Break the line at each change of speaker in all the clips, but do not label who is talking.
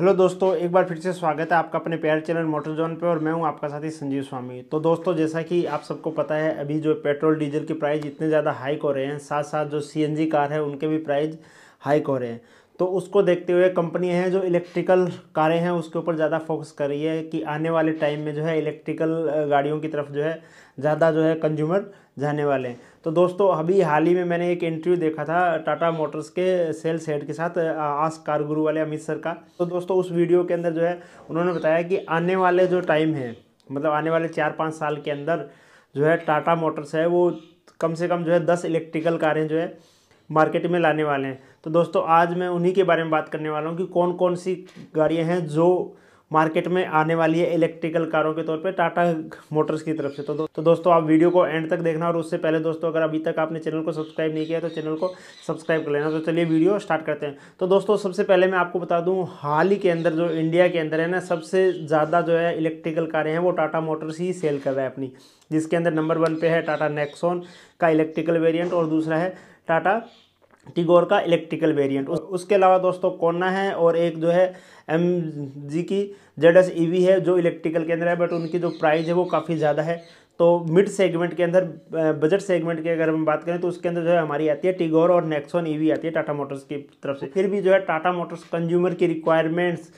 hello दोस्तों एक बार फिर से स्वागत है आपका अपने प्यार चैनल मोटर जोन पे और मैं हूं आपका साथी संजीव स्वामी तो दोस्तों जैसा कि आप सबको पता है अभी जो पेट्रोल डीजल के प्राइस इतने ज़्यादा हाइक हो रहे हैं साथ साथ जो सीएनजी कार है उनके भी प्राइस हाइक हो रहे हैं तो उसको देखते हुए कंपनी है जो इलेक्ट्रिकल कारें हैं उसके ऊपर ज़्यादा फोकस कर रही है कि आने वाले टाइम में जो है इलेक्ट्रिकल गाड़ियों की तरफ जो है ज़्यादा जो है कंज्यूमर जाने वाले हैं तो दोस्तों अभी हाल ही में मैंने एक इंटरव्यू देखा था टाटा मोटर्स के सेल्स हेड के साथ आस कार गुरु वाले अमित सर का तो दोस्तों उस वीडियो के अंदर जो है उन्होंने बताया कि आने वाले जो टाइम है मतलब आने वाले चार पाँच साल के अंदर जो है टाटा मोटर्स है वो कम से कम जो है दस इलेक्ट्रिकल कारें जो है मार्केट में लाने वाले हैं तो दोस्तों आज मैं उन्हीं के बारे में बात करने वाला हूँ कि कौन कौन सी गाड़ियाँ हैं जो मार्केट में आने वाली है इलेक्ट्रिकल कारों के तौर पे टाटा मोटर्स की तरफ से तो दो, तो दोस्तों आप वीडियो को एंड तक देखना और उससे पहले दोस्तों अगर अभी तक आपने चैनल को सब्सक्राइब नहीं किया तो चैनल को सब्सक्राइब कर लेना तो चलिए वीडियो स्टार्ट करते हैं तो दोस्तों सबसे पहले मैं आपको बता दूँ हाल ही के अंदर जो इंडिया के अंदर है ना सबसे ज़्यादा जो है इलेक्ट्रिकल कारें हैं वो टाटा मोटर्स ही सेल कर रहा है अपनी जिसके अंदर नंबर वन पे है टाटा नेक्सोन का इलेक्ट्रिकल वेरियंट और दूसरा है टाटा टिगोर का इलेक्ट्रिकल वेरिएंट उसके अलावा दोस्तों कोना है और एक जो है एम जी की जेड एस ई वी है जो इलेक्ट्रिकल के अंदर है बट उनकी जो प्राइस है वो काफ़ी ज़्यादा है तो मिड सेगमेंट के अंदर बजट सेगमेंट की अगर हम बात करें तो उसके अंदर जो है हमारी आती है टिगोर और नेक्सोन ईवी e आती है टाटा मोटर्स की तरफ से फिर भी जो है टाटा मोटर्स कंज्यूमर की रिक्वायरमेंट्स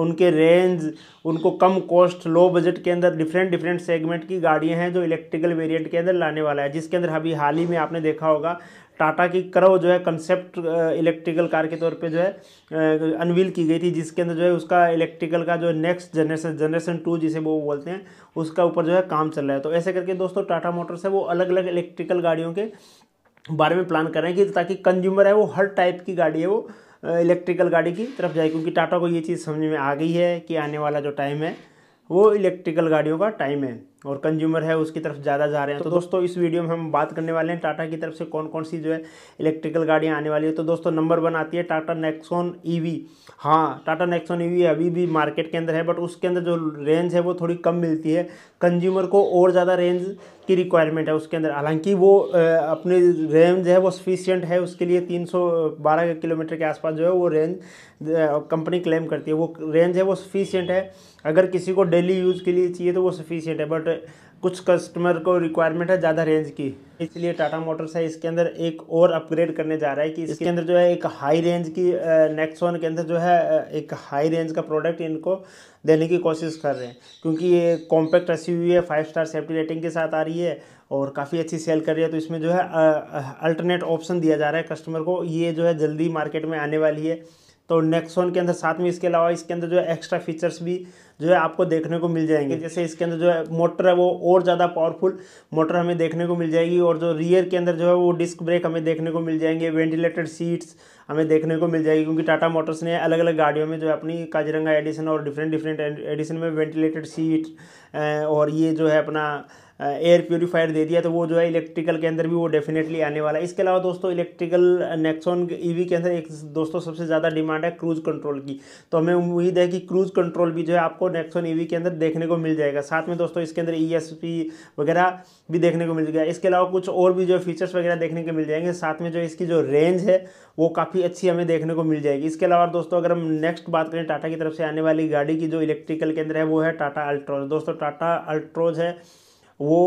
उनके रेंज उनको कम कॉस्ट लो बजट के अंदर डिफरेंट डिफरेंट सेगमेंट की गाड़ियाँ हैं जो इलेक्ट्रिकल वेरिएंट के अंदर लाने वाला है जिसके अंदर अभी हाल ही में आपने देखा होगा टाटा की क्रव जो है कंसेप्ट इलेक्ट्रिकल कार के तौर पे जो है अनवील की गई थी जिसके अंदर जो है उसका इलेक्ट्रिकल का जो नेक्स्ट जनरेशन जनरेशन टू जिसे वो बोलते हैं उसका ऊपर जो है काम चल रहा है तो ऐसे करके दोस्तों टाटा मोटर्स है वो अलग अलग इलेक्ट्रिकल गाड़ियों के बारे में प्लान कर रहे हैं कि ताकि कंज्यूमर है वो हर टाइप की गाड़ी है वो इलेक्ट्रिकल गाड़ी की तरफ जाए क्योंकि टाटा को ये चीज़ समझ में आ गई है कि आने वाला जो टाइम है वो इलेक्ट्रिकल गाड़ियों का टाइम है और कंज्यूमर है उसकी तरफ ज़्यादा जा रहे हैं तो, तो दोस्तों इस वीडियो में हम बात करने वाले हैं टाटा की तरफ से कौन कौन सी जो है इलेक्ट्रिकल गाड़ियाँ आने वाली है तो दोस्तों नंबर वन आती है टाटा ई वी हाँ टाटा नेक्सोन ई वी अभी भी मार्केट के अंदर है बट उसके अंदर जो रेंज है वो थोड़ी कम मिलती है कंज्यूमर को और ज़्यादा रेंज की रिक्वायरमेंट है उसके अंदर हालांकि वो अपनी रेंज है वो सफिशियंट है उसके लिए 312 किलोमीटर के आसपास जो है वो रेंज कंपनी क्लेम करती है वो रेंज है वो सफिशियंट है अगर किसी को डेली यूज़ के लिए चाहिए तो वो सफिशियंट है बट कुछ कस्टमर को रिक्वायरमेंट है ज़्यादा रेंज की इसलिए टाटा मोटर्स है इसके अंदर एक और अपग्रेड करने जा रहा है कि इसके अंदर जो है एक हाई रेंज की नेक्सोन के अंदर जो है एक हाई रेंज का प्रोडक्ट इनको देने की कोशिश कर रहे हैं क्योंकि ये कॉम्पैक्ट रसी हुई है फाइव स्टार सेफ्टी रेटिंग के साथ आ रही है और काफ़ी अच्छी सेल कर रही है तो इसमें जो है अल्टरनेट ऑप्शन दिया जा रहा है कस्टमर को ये जो है जल्दी मार्केट में आने वाली है तो नेक्सोन के अंदर साथ में इसके अलावा इसके अंदर जो है एक्स्ट्रा फीचर्स भी जो है आपको देखने को मिल जाएंगे जैसे इसके अंदर जो है मोटर है वो और ज़्यादा पावरफुल मोटर हमें देखने को मिल जाएगी और जो रियर के अंदर जो है वो डिस्क ब्रेक हमें देखने को मिल जाएंगे वेंटिलेटेड सीट्स हमें देखने को मिल जाएगी क्योंकि टाटा मोटर्स ने अलग अलग गाड़ियों में जो है अपनी काजिरंगा एडिशन और डिफरेंट डिफरेंट एडिशन में वेंटिलेटेड सीट और ये जो है अपना एयर प्योरीफायर दे दिया तो वो जो है इलेक्ट्रिकल के अंदर भी वो डेफिनेटली आने वाला है इसके अलावा दोस्तों इलेक्ट्रिकल ई ईवी के अंदर एक दोस्तों सबसे ज़्यादा डिमांड है क्रूज़ कंट्रोल की तो हमें उम्मीद है कि क्रूज़ कंट्रोल भी जो है आपको नेक्सोन ई के अंदर देखने को मिल जाएगा साथ में दोस्तों इसके अंदर ई e वगैरह भी देखने को मिल जाएगा इसके अलावा कुछ और भी जो फीचर्स वगैरह देखने को मिल जाएंगे साथ में जो इसकी जो रेंज है वो काफ़ी अच्छी हमें देखने को मिल जाएगी इसके अलावा दोस्तों अगर हम नेक्स्ट बात करें टाटा की तरफ से आने वाली गाड़ी की जो इलेक्ट्रिकल के अंदर है वो है टाटा अल्ट्रोज दोस्तों टाटा अल्ट्रोज है वो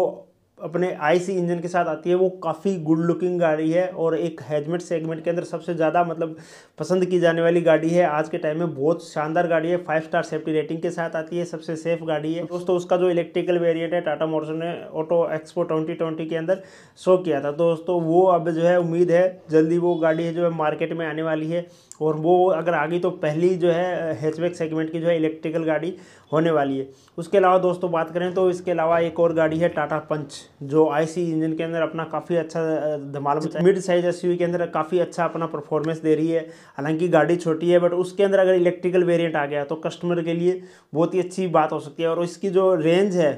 अपने आईसी इंजन के साथ आती है वो काफ़ी गुड लुकिंग गाड़ी है और एक हेजमेट सेगमेंट के अंदर सबसे ज़्यादा मतलब पसंद की जाने वाली गाड़ी है आज के टाइम में बहुत शानदार गाड़ी है फाइव स्टार सेफ्टी रेटिंग के साथ आती है सबसे सेफ गाड़ी है दोस्तों उसका जो इलेक्ट्रिकल वेरिएंट है टाटा मोटर्स ने ऑटो एक्सपो ट्वेंटी ट्वेंटी के अंदर शो किया था दोस्तों वो अब जो है उम्मीद है जल्दी वो गाड़ी है जो है मार्केट में आने वाली है और वो अगर आ गई तो पहली जो है हेचबैक सेगमेंट की जो है इलेक्ट्रिकल गाड़ी होने वाली है उसके अलावा दोस्तों बात करें तो इसके अलावा एक और गाड़ी है टाटा पंच जो आईसी इंजन के अंदर अपना काफ़ी अच्छा धमाल मचा मिड साइज एस के अंदर काफ़ी अच्छा अपना परफॉर्मेंस दे रही है हालांकि गाड़ी छोटी है बट उसके अंदर अगर इलेक्ट्रिकल वेरियंट आ गया तो कस्टमर के लिए बहुत ही अच्छी बात हो सकती है और इसकी जो रेंज है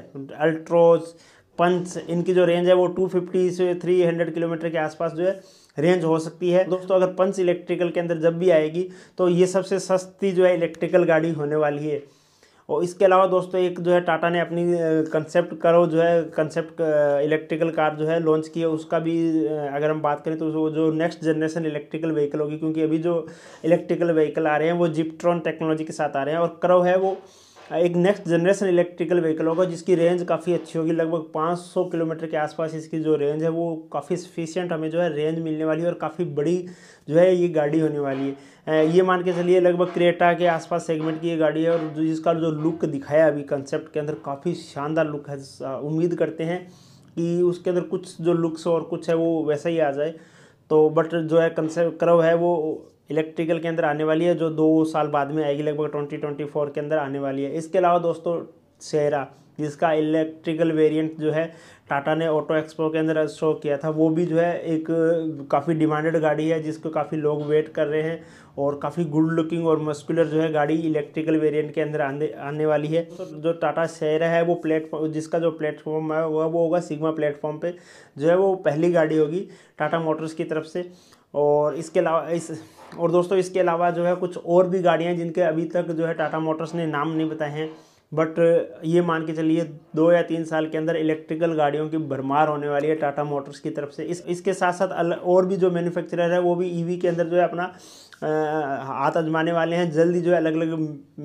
अल्ट्रोज पंच इनकी जो रेंज है वो 250 से 300 किलोमीटर के आसपास जो है रेंज हो सकती है दोस्तों अगर पंच इलेक्ट्रिकल के अंदर जब भी आएगी तो ये सबसे सस्ती जो है इलेक्ट्रिकल गाड़ी होने वाली है और इसके अलावा दोस्तों एक जो है टाटा ने अपनी कंसेप्ट करो जो है कंसेप्ट इलेक्ट्रिकल कार जो है लॉन्च की है उसका भी अगर हम बात करें तो जो नेक्स्ट जनरेशन इलेक्ट्रिकल व्हीकल होगी क्योंकि अभी जो इलेक्ट्रिकल व्हीकल आ रहे हैं वो जिप्ट्रॉन टेक्नोलॉजी के साथ आ रहे हैं और करो है वो एक नेक्स्ट जनरेशन इलेक्ट्रिकल व्हीकल होगा जिसकी रेंज काफ़ी अच्छी होगी लगभग 500 किलोमीटर के आसपास इसकी जो रेंज है वो काफ़ी सफिशियंट हमें जो है रेंज मिलने वाली है और काफ़ी बड़ी जो है ये गाड़ी होने वाली है ये मान के चलिए लगभग क्रेटा के आसपास सेगमेंट की ये गाड़ी है और जिसका जो लुक दिखाया अभी कंसेप्ट के अंदर काफ़ी शानदार लुक है उम्मीद करते हैं कि उसके अंदर कुछ जो लुक्स और कुछ है वो वैसा ही आ जाए तो बट जो है कंसेप्ट क्रव है वो इलेक्ट्रिकल के अंदर आने वाली है जो दो साल बाद में आएगी लगभग ट्वेंटी ट्वेंटी फोर के अंदर आने वाली है इसके अलावा दोस्तों सेहरा जिसका इलेक्ट्रिकल वेरिएंट जो है टाटा ने ऑटो एक्सपो के अंदर शो किया था वो भी जो है एक काफ़ी डिमांडेड गाड़ी है जिसको काफ़ी लोग वेट कर रहे हैं और काफ़ी गुड लुकिंग और मस्कुलर जो है गाड़ी इलेक्ट्रिकल वेरिएंट के अंदर आने आने वाली है तो जो टाटा शेयर है वो प्लेटफॉर्म जिसका जो प्लेटफॉर्म है वो वो होगा सिग्मा प्लेटफॉर्म पर जो है वो पहली गाड़ी होगी टाटा मोटर्स की तरफ से और इसके अलावा इस और दोस्तों इसके अलावा जो है कुछ और भी गाड़ियाँ जिनके अभी तक जो है टाटा मोटर्स ने नाम नहीं बताए हैं बट ये मान के चलिए दो या तीन साल के अंदर इलेक्ट्रिकल गाड़ियों की भरमार होने वाली है टाटा मोटर्स की तरफ से इस इसके साथ साथ और भी जो मैन्युफैक्चरर है वो भी ईवी e के अंदर जो है अपना हाथ आजमाने वाले हैं जल्दी जो है अलग अलग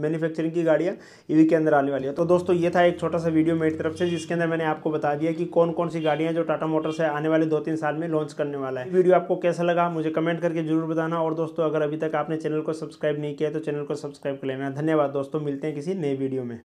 मैन्युफैक्चरिंग की गाड़ियाँ ईवी e के अंदर आने वाली है तो दोस्तों ये था एक छोटा सा वीडियो मेरी तरफ से जिसके अंदर मैंने आपको बता दिया कि कौन कौन सी गाड़ियाँ जो टाटा मोटर्स है आने वाले दो तीन साल में लॉन्च करने वाला है वीडियो आपको कैसा लगा मुझे कमेंट करके जरूर बताना और दोस्तों अगर अभी तक आपने चैनल को सब्सक्राइब नहीं किया तो चैनल को सब्सक्राइब कर लेना धन्यवाद दोस्तों मिलते हैं किसी नई वीडियो में